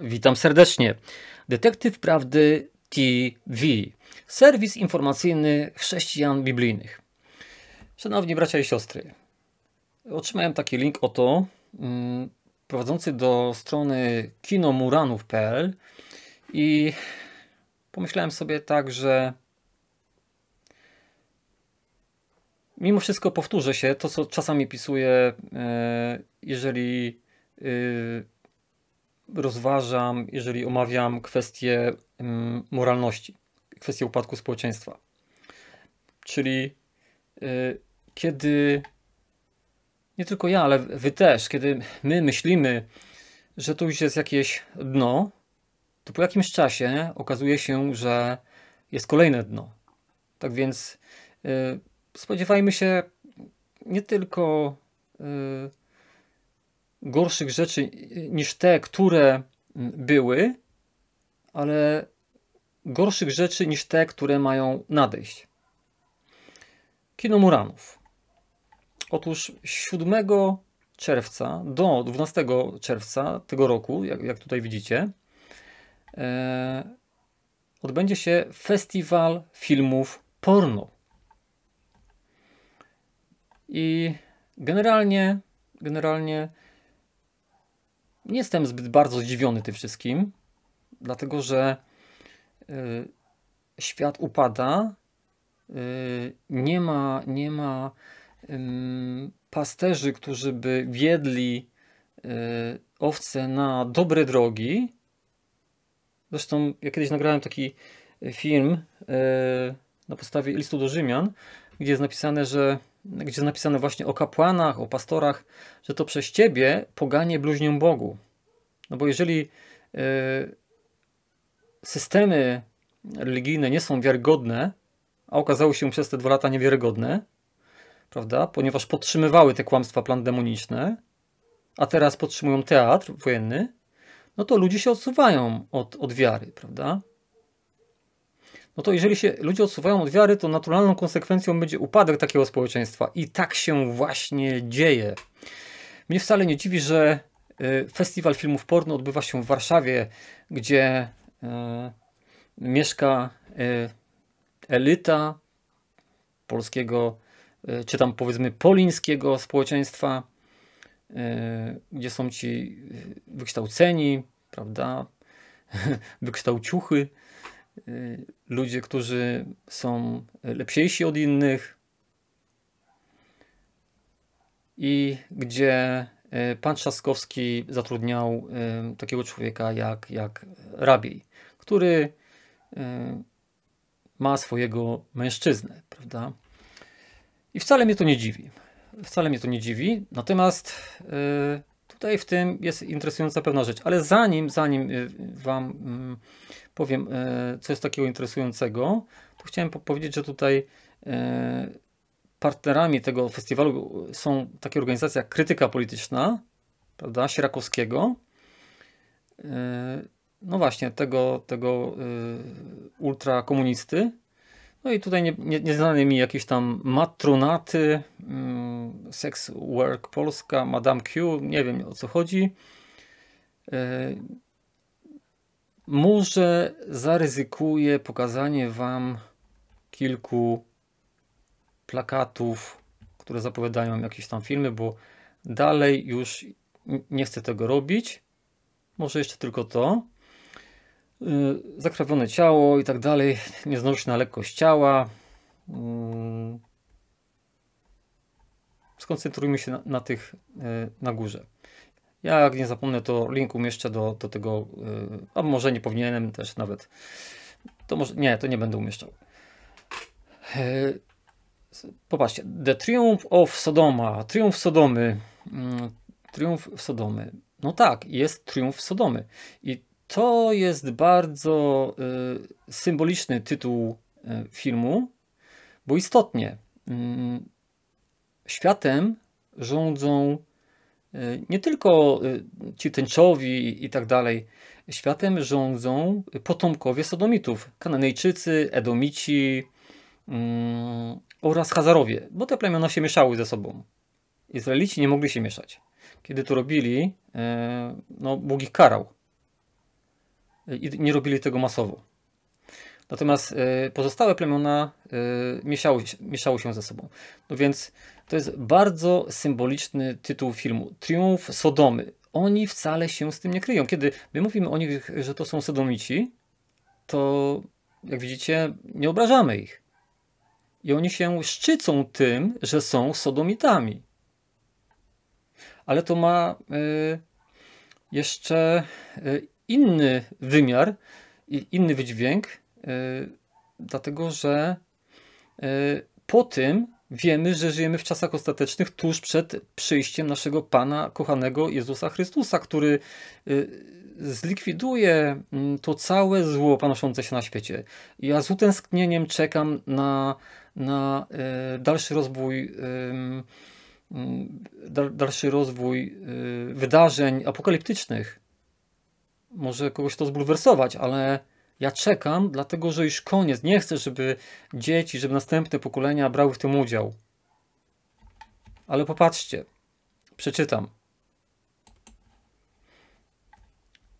Witam serdecznie. Detektyw Prawdy TV, serwis informacyjny chrześcijan biblijnych. Szanowni bracia i siostry, otrzymałem taki link oto mm, prowadzący do strony kinomuranów.pl i pomyślałem sobie tak, że mimo wszystko powtórzę się to, co czasami pisuję, e, jeżeli y, rozważam, jeżeli omawiam kwestię mm, moralności, kwestię upadku społeczeństwa. Czyli y, kiedy nie tylko ja, ale wy też, kiedy my myślimy, że to już jest jakieś dno, to po jakimś czasie okazuje się, że jest kolejne dno. Tak więc y, spodziewajmy się nie tylko y, gorszych rzeczy niż te, które były, ale gorszych rzeczy niż te, które mają nadejść. Kino Muranów. Otóż 7 czerwca do 12 czerwca tego roku, jak, jak tutaj widzicie, e, odbędzie się festiwal filmów porno. I generalnie, generalnie nie jestem zbyt bardzo zdziwiony tym wszystkim, dlatego że y, świat upada, y, nie ma, nie ma y, pasterzy, którzy by wiedli y, owce na dobre drogi. Zresztą ja kiedyś nagrałem taki film y, na podstawie listu do Rzymian, gdzie jest napisane, że gdzie jest napisane właśnie o kapłanach, o pastorach, że to przez ciebie poganie bluźnią Bogu. No bo jeżeli y, systemy religijne nie są wiarygodne, a okazały się przez te dwa lata niewiarygodne, prawda? Ponieważ podtrzymywały te kłamstwa plan demoniczne, a teraz podtrzymują teatr wojenny, no to ludzie się odsuwają od, od wiary, prawda? no to jeżeli się ludzie odsuwają od wiary, to naturalną konsekwencją będzie upadek takiego społeczeństwa. I tak się właśnie dzieje. Mnie wcale nie dziwi, że e, festiwal filmów porno odbywa się w Warszawie, gdzie e, mieszka e, elita polskiego, czy tam powiedzmy polińskiego społeczeństwa, gdzie są ci wykształceni, prawda, wykształciuchy, Y, ludzie, którzy są lepsiejsi od innych i gdzie y, pan Trzaskowski zatrudniał y, takiego człowieka jak, jak rabiej, który ma swojego mężczyznę, prawda? I wcale mnie to nie dziwi. Wcale mnie to nie dziwi. Natomiast tutaj w tym jest interesująca pewna rzecz. Ale zanim, zanim wam mm, powiem, e, co jest takiego interesującego, to chciałem powiedzieć, że tutaj e, partnerami tego festiwalu są takie organizacje jak Krytyka Polityczna, prawda, Sierakowskiego, e, no właśnie, tego, tego ultrakomunisty, no i tutaj nie, nie, nieznane mi jakieś tam matronaty, mm, Sex Work Polska, Madame Q, nie wiem o co chodzi. Może zaryzykuję pokazanie Wam kilku plakatów, które zapowiadają jakieś tam filmy, bo dalej już nie chcę tego robić. Może jeszcze tylko to. Y, zakrawione ciało i tak dalej, nieznośna lekkość ciała. Mm. Skoncentrujmy się na, na tych y, na górze. Ja jak nie zapomnę, to link umieszczę do, do tego, y, a może nie powinienem też nawet. To może, nie, to nie będę umieszczał. Y, popatrzcie, The Triumph of Sodoma, Triumph Sodomy, mm, Triumph Sodomy. No tak, jest Triumph Sodomy. I to jest bardzo y, symboliczny tytuł filmu, bo istotnie mm, światem rządzą Y, nie tylko y, ci tęczowi i tak dalej. Światem rządzą potomkowie Sodomitów, Kananejczycy, Edomici mm, oraz Hazarowie, bo te plemiona się mieszały ze sobą. Izraelici nie mogli się mieszać. Kiedy to robili, y, no, Bóg ich karał. I nie robili tego masowo. Natomiast y, pozostałe plemiona y, mieszały, mieszały się ze sobą. No więc to jest bardzo symboliczny tytuł filmu. Triumf Sodomy. Oni wcale się z tym nie kryją. Kiedy my mówimy o nich, że to są sodomici, to jak widzicie, nie obrażamy ich. I oni się szczycą tym, że są sodomitami. Ale to ma y, jeszcze y, inny wymiar, inny wydźwięk, Y, dlatego że y, po tym wiemy, że żyjemy w czasach ostatecznych tuż przed przyjściem naszego Pana, kochanego Jezusa Chrystusa, który y, zlikwiduje mm, to całe zło panoszące się na świecie. Ja z utęsknieniem czekam na, na dalszy rozwój dalszy rozwój wydarzeń apokaliptycznych. Może kogoś to zbulwersować, ale ja czekam, dlatego że już koniec. Nie chcę, żeby dzieci, żeby następne pokolenia brały w tym udział. Ale popatrzcie, przeczytam.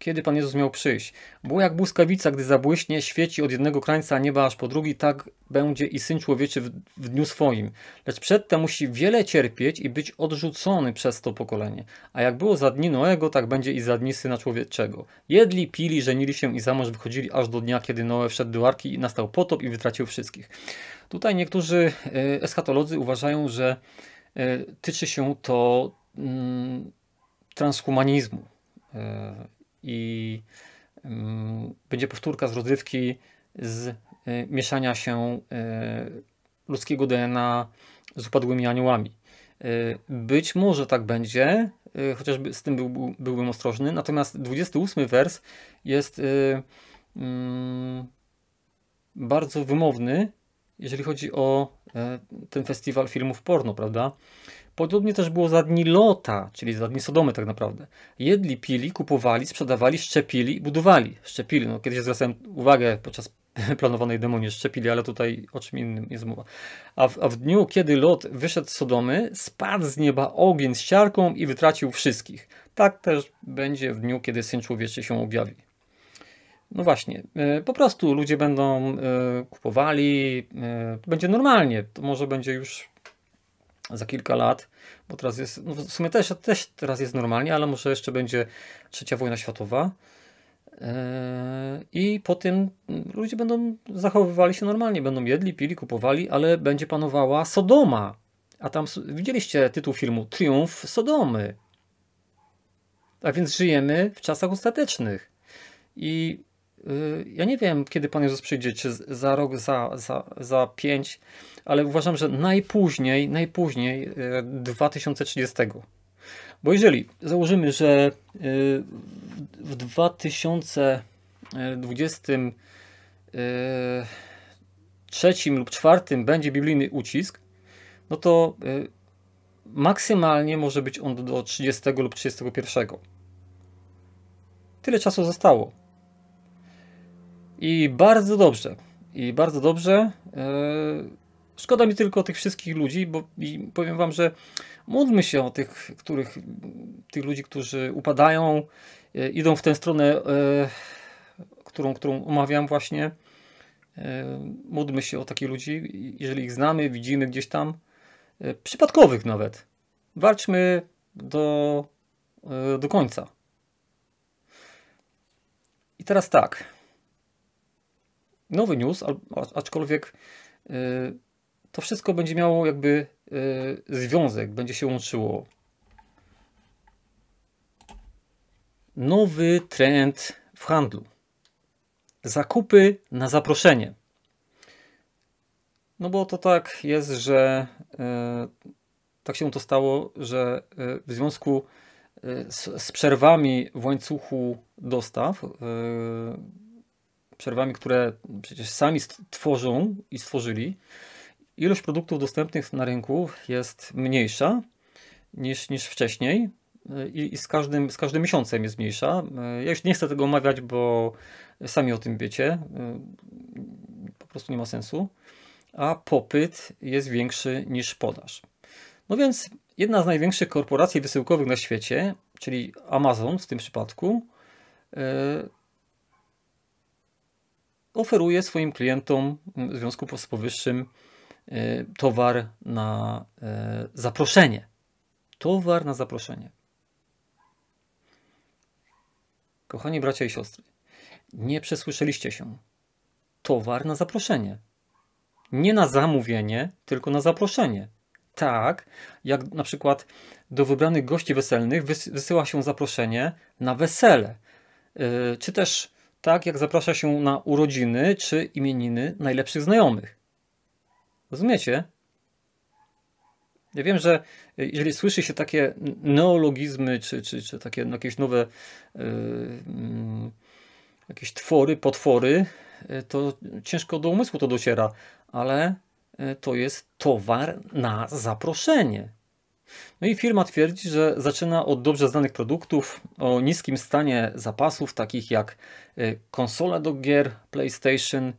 kiedy Pan Jezus miał przyjść. Bo jak błyskawica, gdy zabłyśnie, świeci od jednego krańca nieba aż po drugi, tak będzie i Syn Człowieczy w, w dniu swoim. Lecz przedtem musi wiele cierpieć i być odrzucony przez to pokolenie. A jak było za dni Noego, tak będzie i za dni Syna Człowieczego. Jedli, pili, żenili się i za mąż wychodzili aż do dnia, kiedy Noe wszedł do Arki i nastał potop i wytracił wszystkich. Tutaj niektórzy e, eschatolodzy uważają, że e, tyczy się to mm, transhumanizmu e, i mm, będzie powtórka z rozrywki z y, mieszania się y, ludzkiego DNA z upadłymi aniołami. Y, być może tak będzie, chociażby z tym był, byłbym ostrożny. Natomiast 28 wers jest mm, bardzo wymowny, jeżeli chodzi o e, ten festiwal filmów porno, prawda? Podobnie też było za dni Lota, czyli za dni Sodomy tak naprawdę. Jedli, pili, kupowali, sprzedawali, szczepili, budowali. Szczepili, no kiedyś zwracałem uwagę podczas planowanej demonii, szczepili, ale tutaj o czym innym jest mowa. A w, a w dniu, kiedy Lot wyszedł z Sodomy, spadł z nieba ogień z siarką i wytracił wszystkich. Tak też będzie w dniu, kiedy Syn Człowieczy się objawi. No właśnie, e, po prostu ludzie będą e, kupowali, e, będzie normalnie, to może będzie już za kilka lat, bo teraz jest, no w sumie też, też teraz jest normalnie, ale może jeszcze będzie trzecia wojna światowa. Yy, I po tym ludzie będą zachowywali się normalnie, będą jedli, pili, kupowali, ale będzie panowała Sodoma. A tam widzieliście tytuł filmu Triumf Sodomy. A więc żyjemy w czasach ostatecznych. I Y, ja nie wiem, kiedy Pan Jezus przyjdzie, czy za rok, za, za, za pięć, ale uważam, że najpóźniej, najpóźniej 2030. Y, Bo jeżeli założymy, że y, w 2023 lub 2024 będzie biblijny ucisk, no to maksymalnie może być on do 30 lub 31. Tyle czasu zostało. I bardzo dobrze. I bardzo dobrze. E, szkoda mi tylko tych wszystkich ludzi, bo i powiem wam, że módlmy się o tych, których, tych ludzi, którzy upadają, e, idą w tę stronę, e, którą, którą omawiam właśnie. Módlmy się o takich ludzi, jeżeli ich znamy, widzimy gdzieś tam, przypadkowych nawet. Walczmy do, do końca. I teraz tak nowy news, aczkolwiek y, to wszystko będzie miało jakby y, związek, będzie się łączyło. Nowy trend w handlu. Zakupy na zaproszenie. No bo to tak jest, że y, tak się to stało, że w związku z, przerwami w łańcuchu dostaw przerwami, które przecież sami tworzą i stworzyli, ilość produktów dostępnych na rynku jest mniejsza niż, niż wcześniej e, i, i, z, każdym, z każdym miesiącem jest mniejsza. E, ja już nie chcę tego omawiać, bo sami o tym wiecie. E, po prostu nie ma sensu. A popyt jest większy niż podaż. No więc jedna z największych korporacji wysyłkowych na świecie, czyli Amazon w tym przypadku, oferuje swoim klientom mm, w związku z powyższym e, towar na e, zaproszenie. Towar na zaproszenie. Kochani bracia i siostry, nie przesłyszeliście się. Towar na zaproszenie. Nie na zamówienie, tylko na zaproszenie. Tak, jak na przykład do wybranych gości weselnych wysyła się zaproszenie na wesele, e, czy też tak jak zaprasza się na urodziny czy imieniny najlepszych znajomych. Rozumiecie? Ja wiem, że e, jeżeli słyszy się takie neologizmy, czy, czy, czy takie no, jakieś nowe yy, jakieś twory, potwory, e, to ciężko do umysłu to dociera, ale to jest towar na zaproszenie. No i firma twierdzi, że zaczyna od dobrze znanych produktów o niskim stanie zapasów, takich jak y, konsole do gier, PlayStation, y,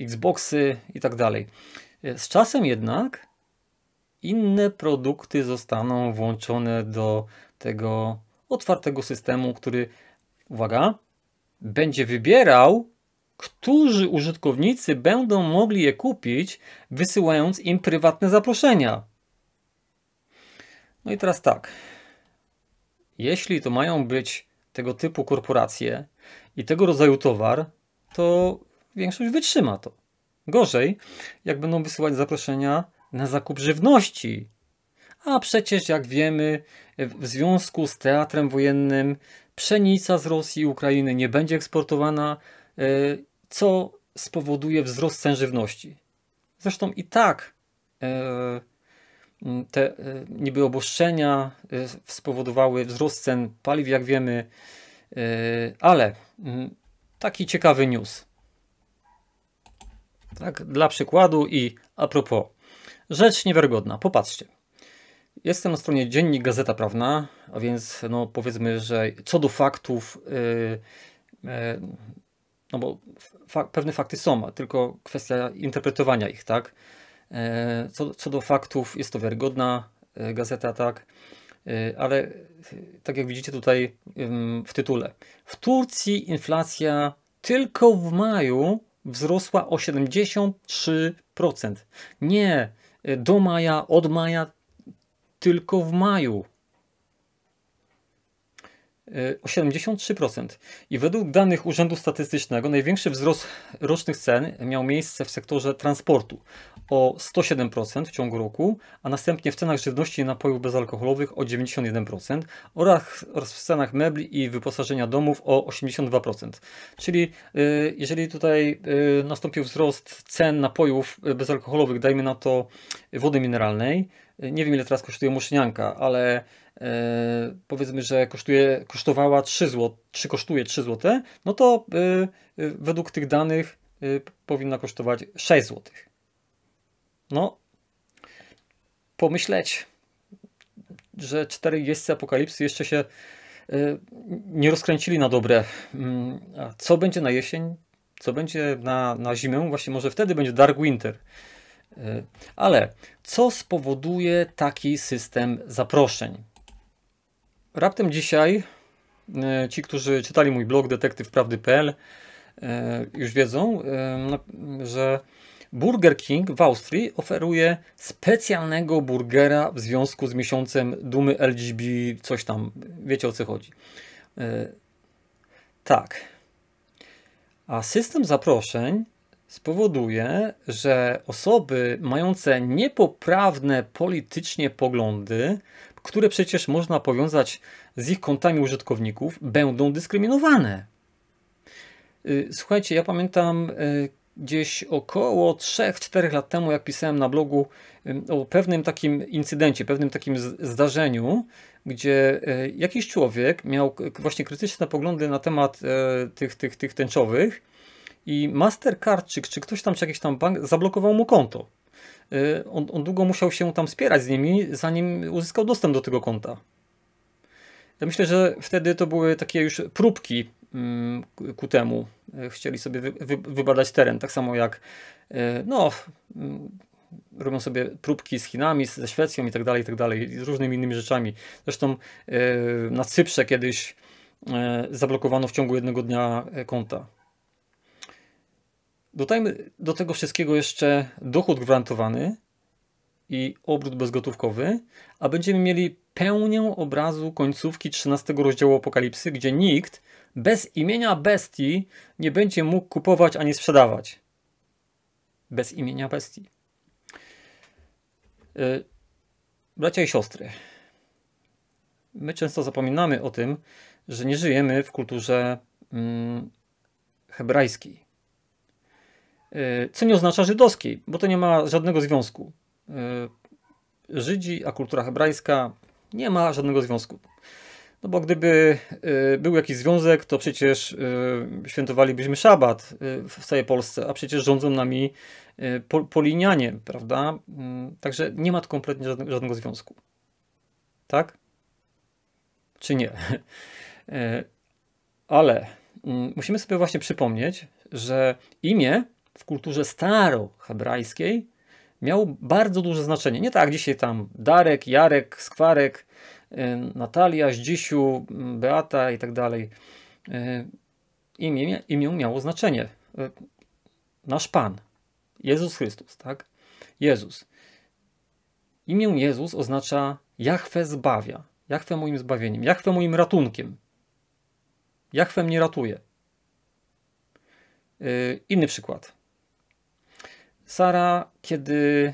Xboxy itd. Tak y, z czasem jednak inne produkty zostaną włączone do tego otwartego systemu, który, uwaga, będzie wybierał, którzy użytkownicy będą mogli je kupić, wysyłając im prywatne zaproszenia. No i teraz tak. Jeśli to mają być tego typu korporacje i tego rodzaju towar, to większość wytrzyma to. Gorzej, jak będą wysyłać zaproszenia na zakup żywności. A przecież, jak wiemy, w związku z teatrem wojennym pszenica z Rosji i Ukrainy nie będzie eksportowana, e, co spowoduje wzrost cen żywności. Zresztą i tak e, Mm, te y, niby obostrzenia y, spowodowały wzrost cen paliw, jak wiemy, y, ale mm, taki ciekawy news. Tak, dla przykładu i a propos. Rzecz niewiarygodna, popatrzcie. Jestem na stronie Dziennik Gazeta Prawna, a więc no powiedzmy, że co do faktów, yy, yy, no bo fa pewne fakty są, tylko kwestia interpretowania ich, tak? E, co, co do faktów, jest to wiarygodna e, gazeta, tak, e, ale tak jak widzicie tutaj w tytule. W Turcji inflacja tylko w maju wzrosła o 73%. Nie do maja, od maja, tylko w maju. E, o 73%. I według danych Urzędu Statystycznego największy wzrost rocznych cen miał miejsce w sektorze transportu o 107% w ciągu roku, a następnie w cenach żywności i napojów bezalkoholowych o 91% oraz, oraz w cenach mebli i wyposażenia domów o 82%. Czyli e, jeżeli tutaj e, nastąpił wzrost cen napojów bezalkoholowych, dajmy na to wody mineralnej, nie wiem ile teraz kosztuje musznianka, ale e, powiedzmy, że kosztuje, kosztowała 3 zł, czy kosztuje 3 zł, no to e, e, według tych danych powinna kosztować 6 zł. No, pomyśleć, że cztery jeźdźcy apokalipsy jeszcze się nie rozkręcili na dobre. Mm, a co będzie na jesień? Co będzie na, na zimę? Właśnie może wtedy będzie Dark Winter. E, ale co spowoduje taki system zaproszeń? Raptem dzisiaj e, ci, którzy czytali mój blog detektywprawdy.pl e, już wiedzą, że Burger King w Austrii oferuje specjalnego burgera w związku z miesiącem dumy LGB, coś tam, wiecie o co chodzi. Tak. A system zaproszeń spowoduje, że osoby mające niepoprawne politycznie poglądy, które przecież można powiązać z ich kontami użytkowników, będą dyskryminowane. Y, słuchajcie, ja pamiętam y, gdzieś około 3-4 lat temu, jak pisałem na blogu y, o pewnym takim incydencie, pewnym takim zdarzeniu, gdzie jakiś człowiek miał właśnie krytyczne poglądy na temat e, tych, tych, tych tęczowych i Mastercard, czy, czy ktoś tam, czy jakiś tam bank zablokował mu konto. Y, on, on, długo musiał się tam spierać z nimi, zanim uzyskał dostęp do tego konta. Ja myślę, że wtedy to były takie już próbki mm, ku temu. Y, chcieli sobie wy, wy, wybadać teren, tak samo jak y, no, mm, robią sobie próbki z Chinami, ze Szwecją i tak dalej, i tak dalej, z różnymi innymi rzeczami. Zresztą na Cyprze kiedyś zablokowano w ciągu jednego dnia konta. Dodajmy do tego wszystkiego jeszcze dochód gwarantowany i obrót bezgotówkowy, a będziemy mieli pełnię obrazu końcówki 13 rozdziału Apokalipsy, gdzie nikt bez imienia bestii nie będzie mógł kupować ani sprzedawać. Bez imienia bestii. Y, bracia i siostry, my często zapominamy o tym, że nie żyjemy w kulturze mm, hebrajskiej Y, co nie oznacza żydowskiej, bo to nie ma żadnego związku. Y, Żydzi, a kultura hebrajska nie ma żadnego związku. No bo gdyby y, był jakiś związek, to przecież świętowalibyśmy szabat w całej Polsce, a przecież rządzą nami polinianie, prawda? Mm, także nie ma to kompletnie żadnego związku. Tak? Czy nie? Ale mm, musimy sobie właśnie przypomnieć, że imię w kulturze starohebrajskiej miał bardzo duże znaczenie. Nie tak dzisiaj tam Darek, Jarek, Skwarek, y, Natalia, Zdzisiu, y, Beata i tak dalej. Y, imię, imię miało znaczenie. Nasz Pan, Jezus Chrystus, tak? Jezus. Imię Jezus oznacza Jachwę zbawia. Jachwę moim zbawieniem, Jachwę moim ratunkiem. Jachwę mnie ratuje. Inny przykład. Sara, kiedy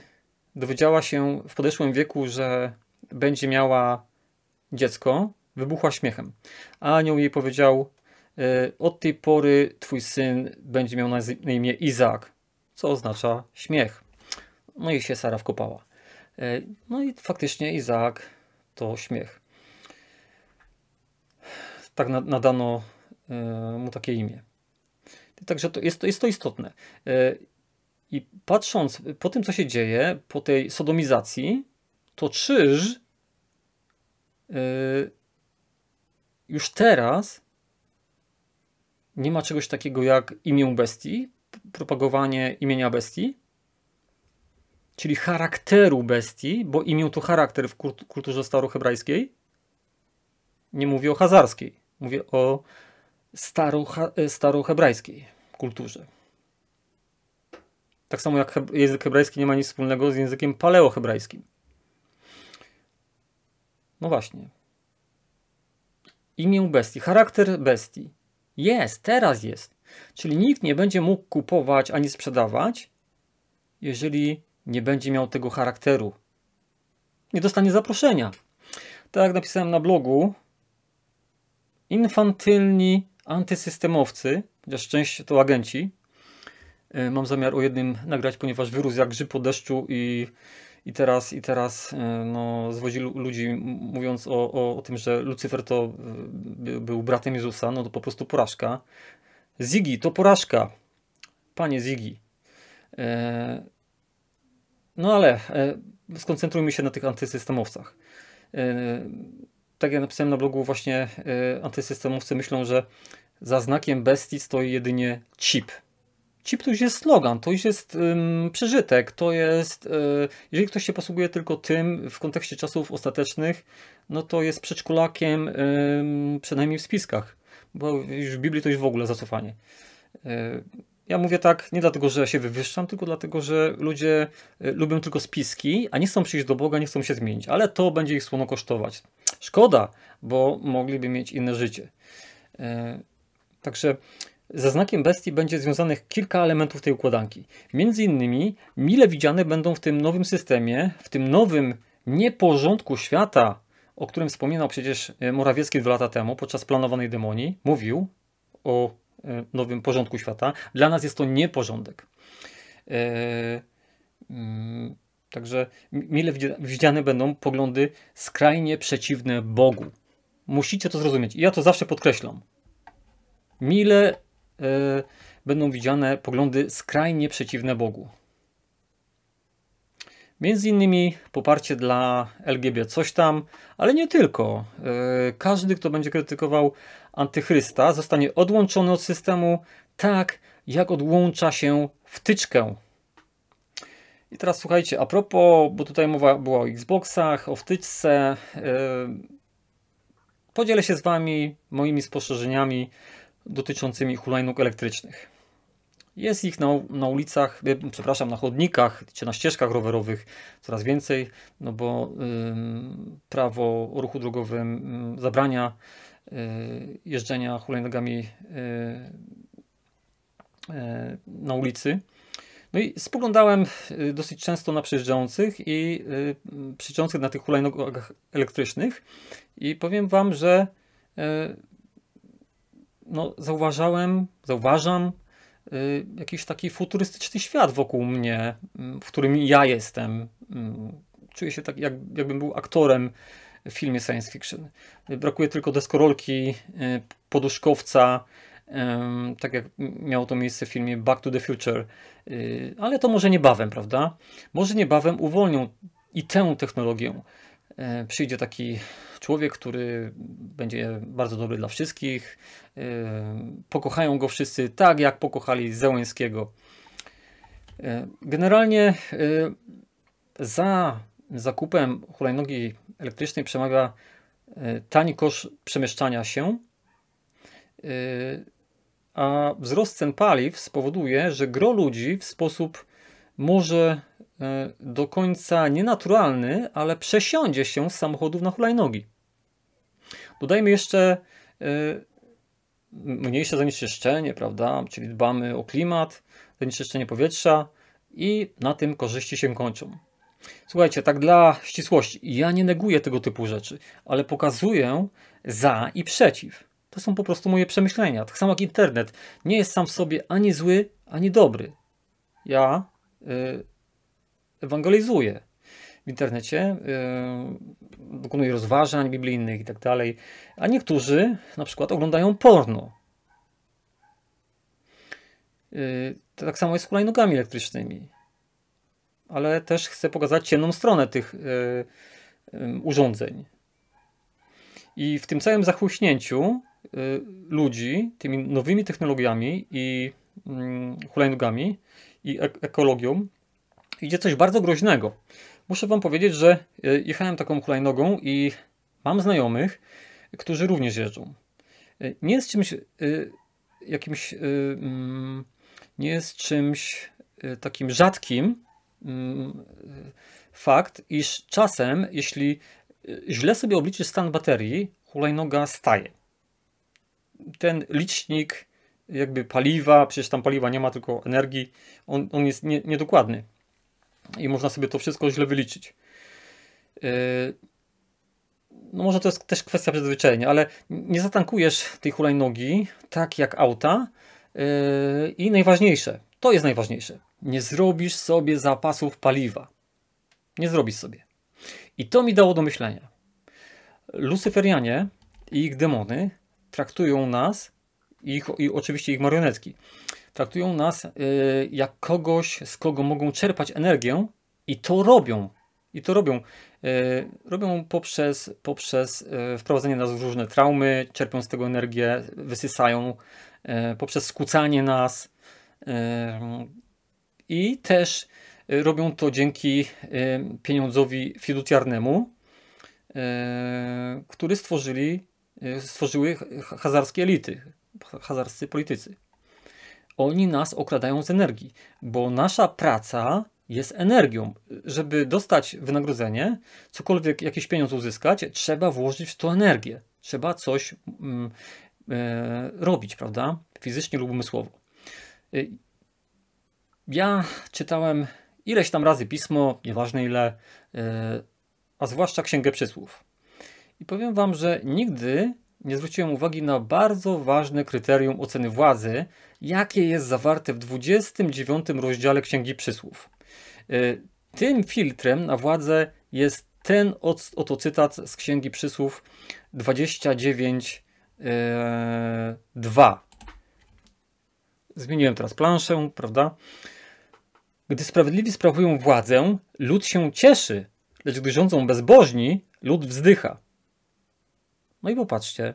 dowiedziała się w podeszłym wieku, że będzie miała dziecko, wybuchła śmiechem. A anioł jej powiedział: e, Od tej pory twój syn będzie miał na imię Izak, co oznacza śmiech. No i się Sara wkopała. E, no i faktycznie Izak to śmiech. Tak nadano e, mu takie imię. Także to jest, to, jest to istotne. I patrząc po tym, co się dzieje, po tej sodomizacji, to czyż yy, już teraz nie ma czegoś takiego jak imię bestii, propagowanie imienia bestii, czyli charakteru bestii, bo imię to charakter w kulturze starohebrajskiej. Nie mówię o hazarskiej, mówię o staro, starohebrajskiej kulturze. Tak samo jak język hebrajski nie ma nic wspólnego z językiem paleohebrajskim. No właśnie. Imię bestii, charakter bestii. Jest, teraz jest. Czyli nikt nie będzie mógł kupować ani sprzedawać, jeżeli nie będzie miał tego charakteru. Nie dostanie zaproszenia. Tak jak napisałem na blogu, infantylni antysystemowcy, chociaż część to agenci, Y, mam zamiar o jednym nagrać, ponieważ wyrósł jak grzyb po deszczu i, i teraz, i teraz y, no, zwodzi ludzi mówiąc o, o, o tym, że Lucyfer to y, był bratem Jezusa, no to po prostu porażka. Zigi, to porażka. Panie Zigi. No ale skoncentrujmy się na tych antysystemowcach. Tak jak napisałem na blogu, właśnie antysystemowcy myślą, że za znakiem bestii stoi jedynie chip chip to już jest slogan, to już jest ym, przeżytek, to jest, yy, jeżeli ktoś się posługuje tylko tym w kontekście czasów ostatecznych, no to jest przedszkolakiem, yy, przynajmniej w spiskach, bo już w Biblii to już w ogóle zacofanie. Yy, ja mówię tak nie dlatego, że się wywyższam, tylko dlatego, że ludzie y, lubią tylko spiski, a nie chcą przyjść do Boga, nie chcą się zmienić, ale to będzie ich słono kosztować. Szkoda, bo mogliby mieć inne życie. Y, także ze znakiem bestii będzie związanych kilka elementów tej układanki. Między innymi mile widziane będą w tym nowym systemie, w tym nowym nieporządku świata, o którym wspominał przecież e, Morawiecki dwa lata temu podczas planowanej demonii. Mówił o e, nowym porządku świata. Dla nas jest to nieporządek. E, mm, także mile widziane będą poglądy skrajnie przeciwne Bogu. Musicie to zrozumieć. I ja to zawsze podkreślam. Mile Y, będą widziane poglądy skrajnie przeciwne Bogu. Między innymi poparcie dla LGBT, coś tam, ale nie tylko. Y, każdy, kto będzie krytykował antychrysta, zostanie odłączony od systemu tak, jak odłącza się wtyczkę. I teraz słuchajcie, a propos, bo tutaj mowa była o Xboxach, o wtyczce, y, podzielę się z Wami moimi spostrzeżeniami dotyczącymi hulajnóg elektrycznych. Jest ich na, na ulicach, e, przepraszam, na chodnikach czy na ścieżkach rowerowych coraz więcej, no bo prawo o ruchu drogowym zabrania y, jeżdżenia hulajnogami y, y, na ulicy. No i spoglądałem y, dosyć często na przejeżdżających i y, przejeżdżających na tych hulajnogach elektrycznych i powiem Wam, że no, zauważałem, zauważam y, jakiś taki futurystyczny świat wokół mnie, mm, w którym ja jestem. Mm, czuję się tak, jak, jakbym był aktorem w filmie science fiction. Brakuje tylko deskorolki, y, poduszkowca, tak jak miało to miejsce w filmie Back to the Future. Y, ale to może niebawem, prawda? Może niebawem uwolnią i tę technologię. E, przyjdzie taki człowiek, który będzie bardzo dobry dla wszystkich. E, pokochają go wszyscy tak, jak pokochali Zełęskiego. E, generalnie za zakupem hulajnogi elektrycznej przemawia tani koszt przemieszczania się, a wzrost cen paliw spowoduje, że gro ludzi w sposób może E, do końca nienaturalny, ale przesiądzie się z samochodów na hulajnogi. Dodajmy jeszcze e, mniejsze zanieczyszczenie, prawda? Czyli dbamy o klimat, zanieczyszczenie powietrza i na tym korzyści się kończą. Słuchajcie, tak dla ścisłości, ja nie neguję tego typu rzeczy, ale pokazuję za i przeciw. To są po prostu moje przemyślenia. Tak samo jak internet nie jest sam w sobie ani zły, ani dobry. Ja y, ewangelizuje w internecie, y, dokonuje rozważań biblijnych i tak dalej, a niektórzy na przykład oglądają porno. Y, tak samo jest z hulajnogami elektrycznymi. Ale też chcę pokazać ciemną stronę tych y, urządzeń. I w tym całym zachuśnięciu ludzi tymi nowymi technologiami i mm, hulajnogami i ekologią, idzie coś bardzo groźnego. Muszę Wam powiedzieć, że e, jechałem taką hulajnogą i mam znajomych, którzy również jeżdżą. E, nie jest czymś e, jakimś, mm, nie jest czymś takim rzadkim mm, fakt, iż czasem, jeśli źle sobie obliczy stan baterii, hulajnoga staje. Ten licznik jakby paliwa, przecież tam paliwa nie ma, tylko energii, on, on jest niedokładny. Nie i można sobie to wszystko źle wyliczyć. E, no może to jest też kwestia przyzwyczajenia, ale nie zatankujesz tej hulajnogi tak jak auta e, i najważniejsze, to jest najważniejsze, nie zrobisz sobie zapasów paliwa. Nie zrobisz sobie. I to mi dało do myślenia. Lucyferianie i ich demony traktują nas ich, i oczywiście ich marionetki traktują nas y, jak kogoś, z kogo mogą czerpać energię i to robią. I to robią. Y, robią poprzez, poprzez y, wprowadzenie nas w różne traumy, czerpią z tego energię, wysysają, poprzez skłócanie nas. I też robią to dzięki pieniądzowi fiducjarnemu, który stworzyli, stworzyły hazarskie elity, hazarscy politycy oni nas okradają z energii, bo nasza praca jest energią. Żeby dostać wynagrodzenie, cokolwiek, jakiś pieniądz uzyskać, trzeba włożyć w to energię. Trzeba coś mm, e, robić, prawda? Fizycznie lub umysłowo. Y, ja czytałem ileś tam razy pismo, nieważne ile, e, a zwłaszcza Księgę Przysłów. I powiem Wam, że nigdy nie zwróciłem uwagi na bardzo ważne kryterium oceny władzy, jakie jest zawarte w 29 rozdziale Księgi Przysłów. Y, tym filtrem na władzę jest ten oto cytat z Księgi Przysłów 29.2. Y, Zmieniłem teraz planszę, prawda? Gdy sprawiedliwi sprawują władzę, lud się cieszy, lecz gdy rządzą bezbożni, lud wzdycha. No i popatrzcie.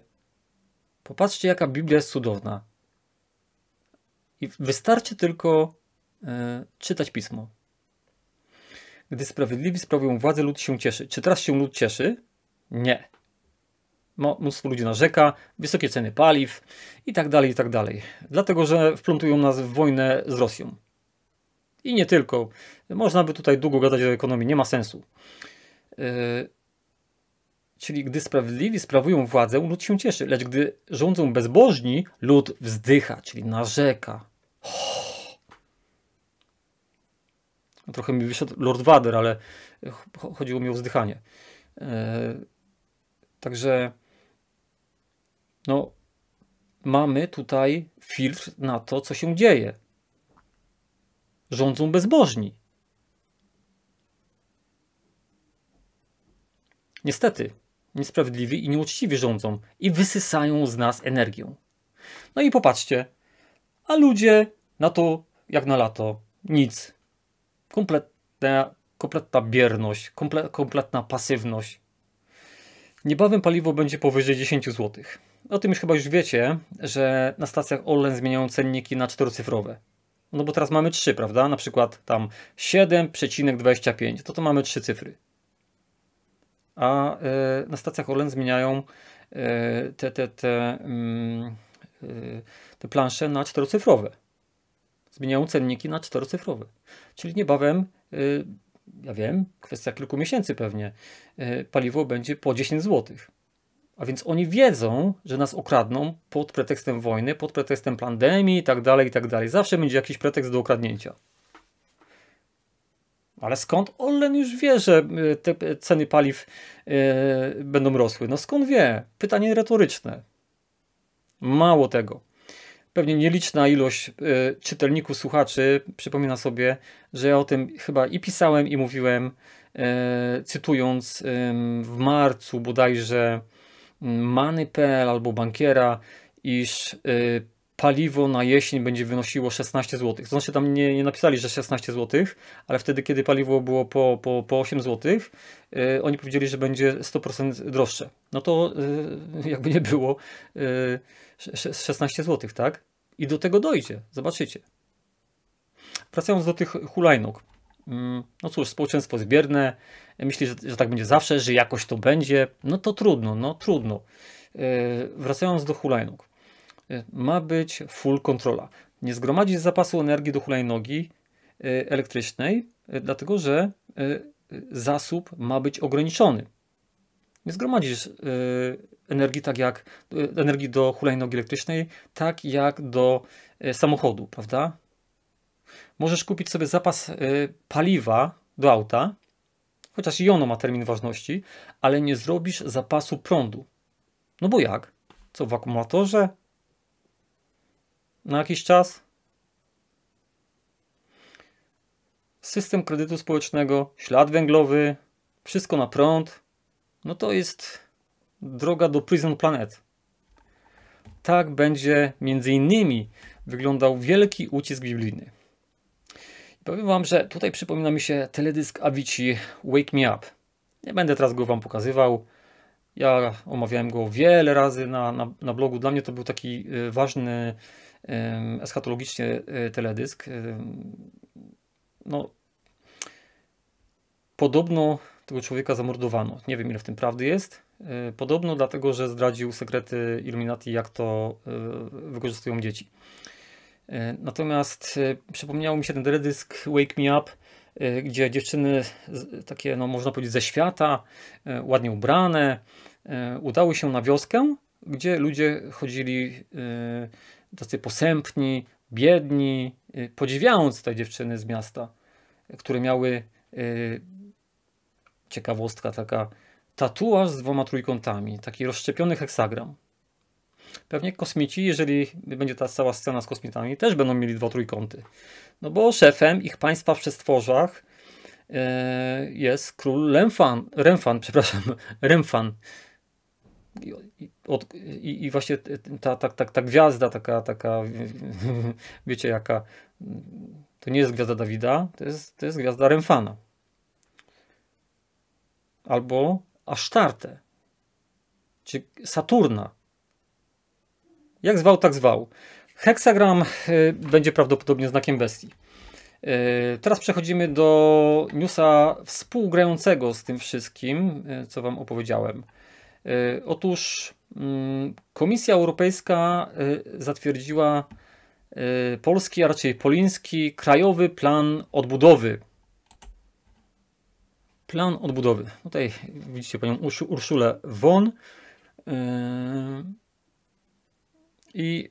Popatrzcie, jaka Biblia jest cudowna. I wystarczy tylko y, czytać pismo. Gdy sprawiedliwi sprawują władzę, lud się cieszy. Czy teraz się lud cieszy? Nie. No, mnóstwo ludzi narzeka, wysokie ceny paliw i tak dalej, i tak dalej. Dlatego, że wplątują nas w wojnę z Rosją. I nie tylko. Można by tutaj długo gadać o ekonomii, nie ma sensu. Yy, Czyli gdy sprawiedliwi sprawują władzę, lud się cieszy, lecz gdy rządzą bezbożni, lud wzdycha, czyli narzeka. Trochę mi wyszedł Lord Vader, ale chodziło mi o wzdychanie. E, także no, mamy tutaj filtr na to, co się dzieje. Rządzą bezbożni. Niestety, niesprawiedliwi i nieuczciwi rządzą i wysysają z nas energię. No i popatrzcie, a ludzie na to jak na lato nic. Kompletna, kompletna bierność, komple, kompletna pasywność. Niebawem paliwo będzie powyżej 10 zł. O tym już chyba już wiecie, że na stacjach Orlen zmieniają cenniki na czterocyfrowe. No bo teraz mamy 3, prawda? Na przykład tam 7,25. To to mamy 3 cyfry a e, na stacjach Orlen zmieniają e, te, te, te, mm, e, te plansze na czterocyfrowe. Zmieniają cenniki na czterocyfrowe. Czyli niebawem, ja wiem, kwestia kilku miesięcy pewnie, paliwo będzie po 10 zł. A więc oni wiedzą, że nas okradną pod pretekstem wojny, pod pretekstem pandemii i tak dalej, i tak dalej. Zawsze będzie jakiś pretekst do okradnięcia. Ale skąd Orlen już wie, że y, te ceny paliw y, będą rosły? No skąd wie? Pytanie retoryczne. Mało tego. Pewnie nieliczna ilość y, czytelników, słuchaczy przypomina sobie, że ja o tym chyba i pisałem, i mówiłem, cytując w marcu bodajże Money.pl albo Bankiera, iż paliwo na jesień będzie wynosiło 16 zł. To znaczy tam nie, nie napisali, że 16 zł, ale wtedy, kiedy paliwo było po, po, po 8 zł, yy, oni powiedzieli, że będzie 100% droższe. No to yy, jakby nie było yy, 16 zł, tak? I do tego dojdzie, zobaczycie. Wracając do tych hulajnóg. Mm, no cóż, społeczeństwo zbierne myśli, że, że tak będzie zawsze, że jakoś to będzie. No to trudno, no trudno. Y, wracając do hulajnóg. E, ma być full kontrola. Nie zgromadzić zapasu energii do hulajnogi e, elektrycznej, e, dlatego że zasób ma być ograniczony. Nie zgromadzisz energii tak jak energii do hulajnogi elektrycznej, tak jak do samochodu, prawda? Możesz kupić sobie zapas paliwa do auta, chociaż i ono ma termin ważności, ale nie zrobisz zapasu prądu. No bo jak? Co w akumulatorze? na jakiś czas. System kredytu społecznego, ślad węglowy, wszystko na prąd. No to jest droga do Prison Planet. Tak będzie między innymi wyglądał wielki ucisk biblijny. Powiem Wam, że tutaj przypomina mi się teledysk Avicii Wake Me Up. Nie będę teraz go Wam pokazywał. Ja omawiałem go wiele razy na, na, na blogu. Dla mnie to był taki y, ważny eschatologicznie e, teledysk. No, podobno tego człowieka zamordowano. Nie wiem, ile w tym prawdy jest. E, podobno dlatego, że zdradził sekrety Illuminati, jak to e, wykorzystują dzieci. Natomiast przypomniał mi się ten teledysk Wake Me Up, gdzie dziewczyny takie, no można powiedzieć, ze świata, ładnie ubrane, udały się na wioskę, gdzie ludzie chodzili tacy posępni, biedni, y, podziwiając te dziewczyny z miasta, które miały y, ciekawostka taka, tatuaż z dwoma trójkątami, taki rozszczepiony heksagram. Pewnie kosmici, jeżeli będzie ta cała scena z kosmitami, też będą mieli dwa trójkąty. No bo szefem ich państwa w przestworzach y, jest król Remfan, przepraszam, Remfan i, od, i, i właśnie ta, ta, ta, ta gwiazda, taka, taka, wiecie jaka, to nie jest gwiazda Dawida, to jest, to jest gwiazda Remfana. Albo Asztarte, czy Saturna. Jak zwał, tak zwał. Heksagram e, będzie prawdopodobnie znakiem bestii. E, teraz przechodzimy do newsa współgrającego z tym wszystkim, e, co Wam opowiedziałem. E, otóż mm, Komisja Europejska e, zatwierdziła e, polski, a raczej poliński Krajowy Plan Odbudowy. Plan odbudowy. Tutaj widzicie panią Urszulę Won. I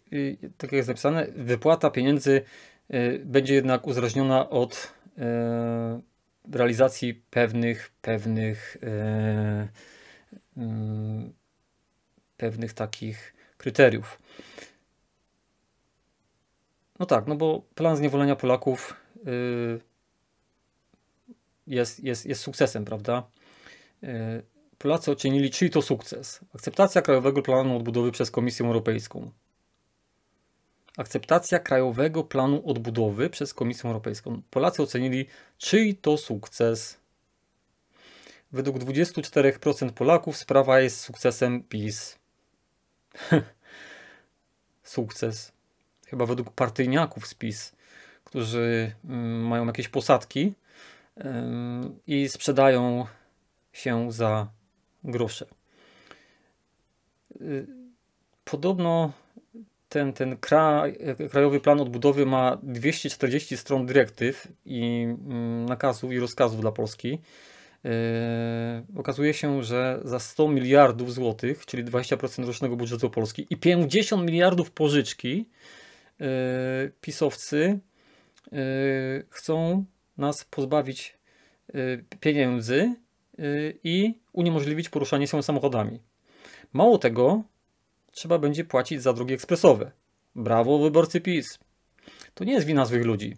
tak jak jest napisane, wypłata pieniędzy będzie jednak uzależniona od realizacji pewnych, pewnych Mm, pewnych takich kryteriów. No tak, no bo plan zniewolenia Polaków y, jest, jest, jest sukcesem, prawda? Y, Polacy ocenili, czyli to sukces. Akceptacja Krajowego Planu Odbudowy przez Komisję Europejską. Akceptacja Krajowego Planu Odbudowy przez Komisję Europejską. Polacy ocenili, czyli to sukces. Według 24% Polaków sprawa jest sukcesem PiS. Sukces. Chyba według partyjniaków z PiS, którzy mm, mają jakieś posadki i sprzedają się za grosze. Y, podobno ten, ten kraj, e, krajowy plan odbudowy ma 240 stron dyrektyw i mm, nakazów i rozkazów dla Polski. Yy, okazuje się, że za 100 miliardów złotych, czyli 20% rocznego budżetu Polski i 50 miliardów pożyczki yy, pisowcy yy, chcą nas pozbawić pieniędzy i uniemożliwić poruszanie się samochodami. Mało tego, trzeba będzie płacić za drogi ekspresowe. Brawo wyborcy PiS. To nie jest wina złych ludzi.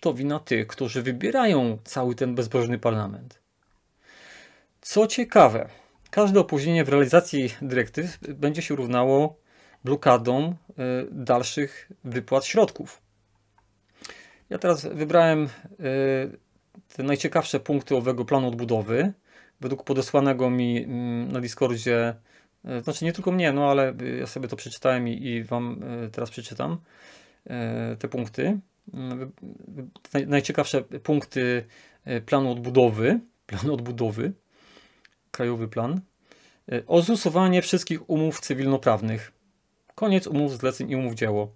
To wina tych, którzy wybierają cały ten bezbożny parlament. Co ciekawe, każde opóźnienie w realizacji dyrektyw będzie się równało blokadą y, dalszych wypłat środków. Ja teraz wybrałem y, te najciekawsze punkty owego planu odbudowy. Według podesłanego mi mm, na Discordzie, y, znaczy nie tylko mnie, no ale ja sobie to przeczytałem i, i Wam teraz przeczytam te punkty. Mm, najciekawsze punkty planu odbudowy. Planu odbudowy krajowy plan, e, ozusowanie wszystkich umów cywilnoprawnych. Koniec umów zleceń i umów dzieło.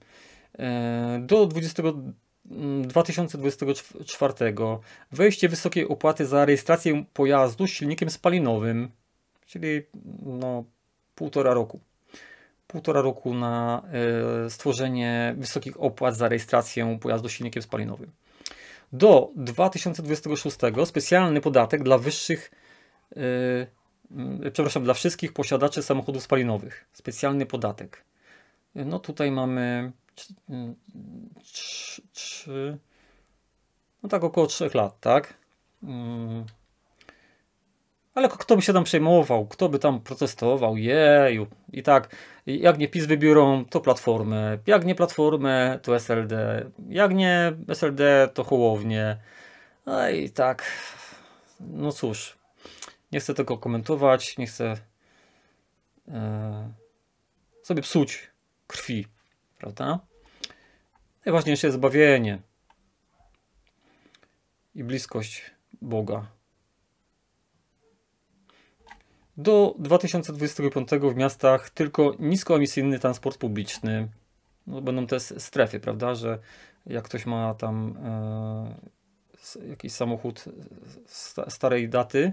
E, do 2024 mm, wejście wysokiej opłaty za rejestrację pojazdu z silnikiem spalinowym, czyli no, półtora roku. Półtora roku na e, stworzenie wysokich opłat za rejestrację pojazdu z silnikiem spalinowym. Do 2026 specjalny podatek dla wyższych yy, przepraszam, dla wszystkich posiadaczy samochodów spalinowych. Specjalny podatek. Y, no tutaj mamy 3, y, no tak około 3 lat, tak? Ale kto by się tam przejmował, kto by tam protestował, jeju. I tak, jak nie PiS wybiorą, to platformę, jak nie platformę, to SLD, jak nie SLD, to Hołownię. A no i tak, no cóż, nie chcę tego komentować, nie chcę e, sobie psuć krwi, prawda? Najważniejsze jest zbawienie i bliskość Boga. Do 2025 w miastach tylko niskoemisyjny transport publiczny. No, będą te strefy, prawda, że jak ktoś ma tam e, jakiś samochód starej daty,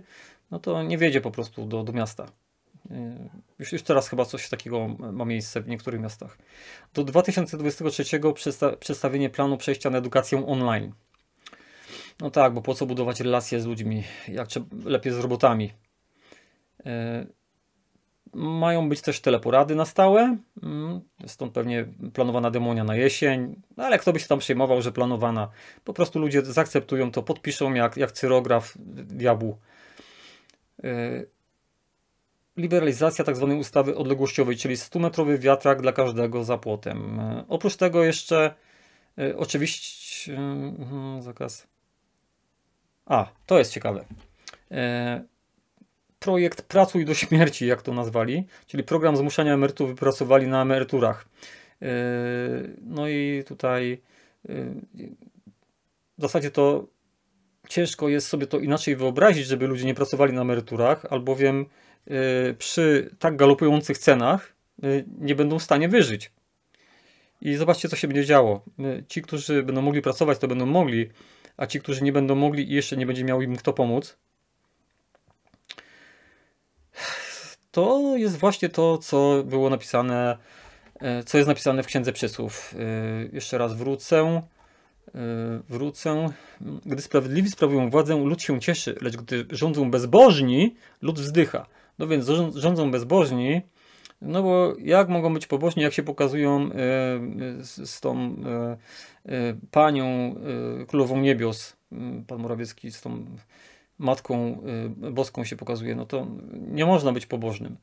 no to nie wiedzie po prostu do, do miasta. E, już, już teraz chyba coś takiego ma miejsce w niektórych miastach. Do 2023 przesta przedstawienie planu przejścia na edukację online. No tak, bo po co budować relacje z ludźmi, jak lepiej z robotami. E, mają być też teleporady na stałe, mm, stąd pewnie planowana demonia na jesień, no ale kto by się tam przejmował, że planowana. Po prostu ludzie zaakceptują to, podpiszą jak, jak cyrograf diabłu. Y, liberalizacja tzw. Tak ustawy odległościowej, czyli 100-metrowy wiatrak dla każdego za płotem. Y, oprócz tego jeszcze y, oczywiście mhm, zakaz. A, to jest ciekawe. Projekt Pracuj do śmierci, jak to nazwali, czyli program zmuszania emerytów wypracowali na emeryturach. No i tutaj w zasadzie to ciężko jest sobie to inaczej wyobrazić, żeby ludzie nie pracowali na emeryturach, albowiem e, przy tak galopujących cenach e, nie będą w stanie wyżyć. I zobaczcie, co się będzie działo. E, ci, którzy będą mogli pracować, to będą mogli, a ci, którzy nie będą mogli i jeszcze nie będzie miał im kto pomóc, to jest właśnie to, co było napisane, co jest napisane w Księdze Przysłów. Jeszcze raz wrócę. Y, wrócę. Gdy sprawiedliwi sprawują władzę, lud się cieszy, lecz gdy rządzą bezbożni, lud wzdycha. No więc rządzą bezbożni, no bo jak mogą być pobożni, jak się pokazują y, y, z, tą panią królową niebios, pan Morawiecki z tą matką boską się pokazuje, no to nie można być pobożnym.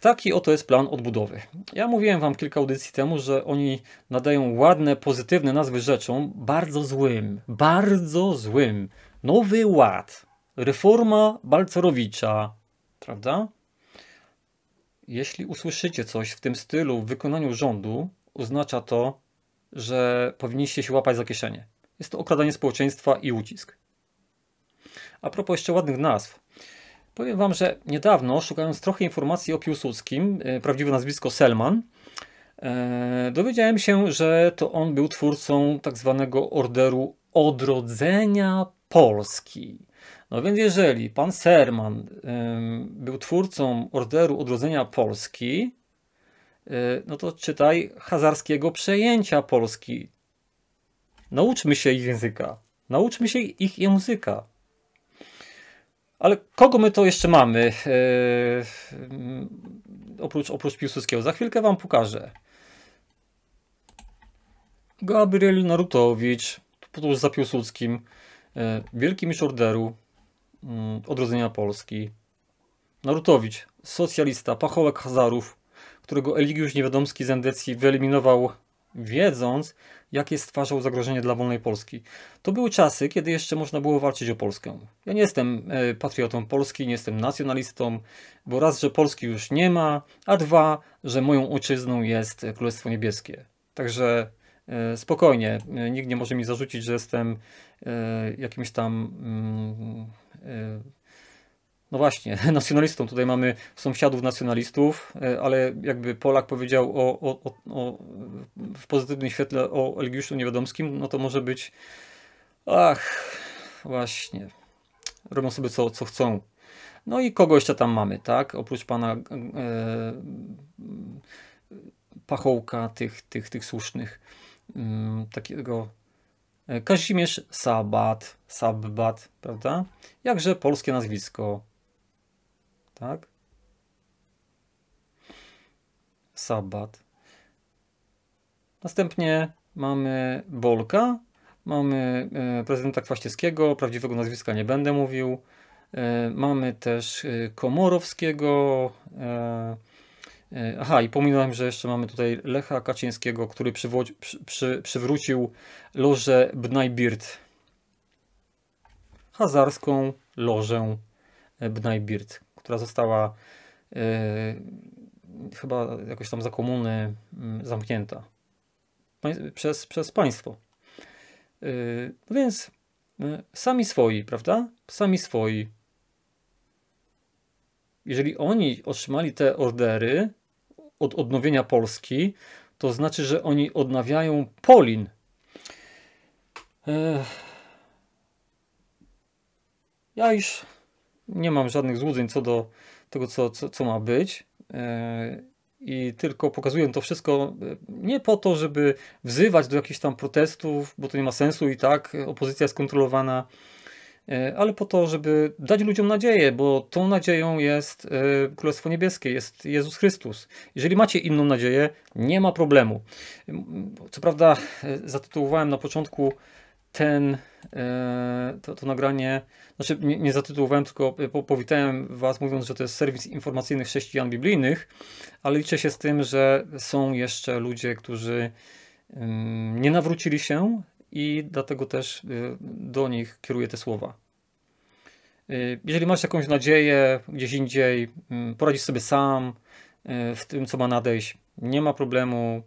Taki oto jest plan odbudowy. Ja mówiłem Wam kilka audycji temu, że oni nadają ładne, pozytywne nazwy rzeczom bardzo złym, bardzo złym. Nowy Ład, reforma Balcerowicza, prawda? Jeśli usłyszycie coś w tym stylu w wykonaniu rządu, oznacza to, że powinniście się łapać za kieszenie. Jest to okradanie społeczeństwa i ucisk. A propos jeszcze ładnych nazw. Powiem Wam, że niedawno, szukając trochę informacji o Piłsudskim, e, prawdziwe nazwisko Selman, e, dowiedziałem się, że to on był twórcą tak zwanego Orderu Odrodzenia Polski. No więc jeżeli pan Serman e, był twórcą Orderu Odrodzenia Polski, no to czytaj hazarskiego przejęcia Polski. Nauczmy się ich języka. Nauczmy się ich języka. Ale kogo my to jeszcze mamy? E, mm, oprócz, oprócz Piłsudskiego. Za chwilkę wam pokażę. Gabriel Narutowicz, podróż za Piłsudskim, e, wielki mistrz orderu mm, odrodzenia Polski. Narutowicz, socjalista, pachołek Hazarów, którego Eligiusz Niewiadomski z Endecji wyeliminował wiedząc, jakie stwarzał zagrożenie dla wolnej Polski. To były czasy, kiedy jeszcze można było walczyć o Polskę. Ja nie jestem e, patriotą Polski, nie jestem nacjonalistą, bo raz, że Polski już nie ma, a dwa, że moją ojczyzną jest Królestwo Niebieskie. Także e, spokojnie, e, nikt nie może mi zarzucić, że jestem jakimś tam mm, no właśnie, nacjonalistą. Tutaj mamy sąsiadów nacjonalistów, e, ale jakby Polak powiedział o, o, o, w pozytywnym świetle o Elgiuszu Niewiadomskim, no to może być ach, właśnie, robią sobie co, co chcą. No i kogo jeszcze tam mamy, tak? Oprócz pana e, Pachołka, tych, tych, tych słusznych, mm, takiego e, Kazimierz Sabat, Sabbat, prawda? Jakże polskie nazwisko tak? Sabbat. Następnie mamy Bolka, mamy e, prezydenta Kwaśniewskiego, prawdziwego nazwiska nie będę mówił. E, mamy też e, Komorowskiego. Aha, i pominąłem, że jeszcze mamy tutaj Lecha Kaczyńskiego, który przy, przy, przywrócił lożę Bnajbirt. Hazarską lożę Bnajbirt która została y, chyba jakoś tam za komuny mm, zamknięta przez, przez państwo. Y, no więc y, sami swoi, prawda? Sami swoi. Jeżeli oni otrzymali te ordery od odnowienia Polski, to znaczy, że oni odnawiają Polin. Ech. Ja już nie mam żadnych złudzeń co do tego, co, co, co ma być. E, I tylko pokazuję to wszystko e, nie po to, żeby wzywać do jakichś tam protestów, bo to nie ma sensu i tak opozycja jest kontrolowana, e, ale po to, żeby dać ludziom nadzieję, bo tą nadzieją jest Królestwo Niebieskie, jest Jezus Chrystus. Jeżeli macie inną nadzieję, nie ma problemu. Co prawda, zatytułowałem na początku ten, e, to, to nagranie, znaczy nie, nie zatytułowałem, tylko powitałem Was mówiąc, że to jest serwis informacyjny chrześcijan biblijnych, ale liczę się z tym, że są jeszcze ludzie, którzy mm, nie nawrócili się i dlatego też e, do nich kieruję te słowa. E, jeżeli masz jakąś nadzieję gdzieś indziej, mm, poradzisz sobie sam w tym, co ma nadejść, nie ma problemu.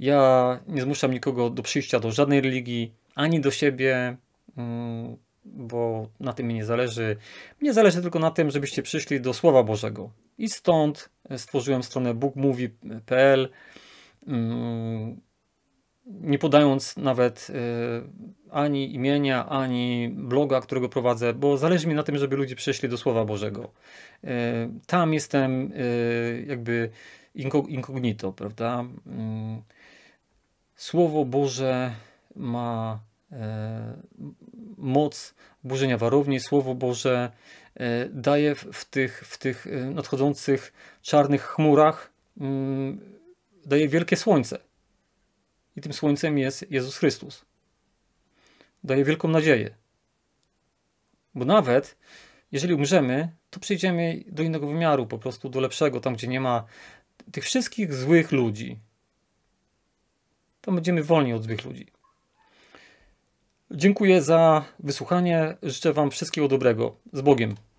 Ja nie zmuszam nikogo do przyjścia do żadnej religii, ani do siebie, mm, bo na tym mi nie zależy. Mnie zależy tylko na tym, żebyście przyszli do Słowa Bożego. I stąd stworzyłem stronę bookmovie.pl, mm, nie podając nawet e, ani imienia, ani bloga, którego prowadzę, bo zależy mi na tym, żeby ludzie przyszli do Słowa Bożego. E, tam jestem e, jakby incognito, prawda? Mm, Słowo Boże ma e, moc burzenia warowni. Słowo Boże e, daje w tych, w tych e, nadchodzących czarnych chmurach mm, daje wielkie słońce. I tym słońcem jest Jezus Chrystus. Daje wielką nadzieję. Bo nawet jeżeli umrzemy, to przejdziemy do innego wymiaru, po prostu do lepszego, tam gdzie nie ma tych wszystkich złych ludzi, to będziemy wolni od złych ludzi. Dziękuję za wysłuchanie. Życzę Wam wszystkiego dobrego. Z Bogiem.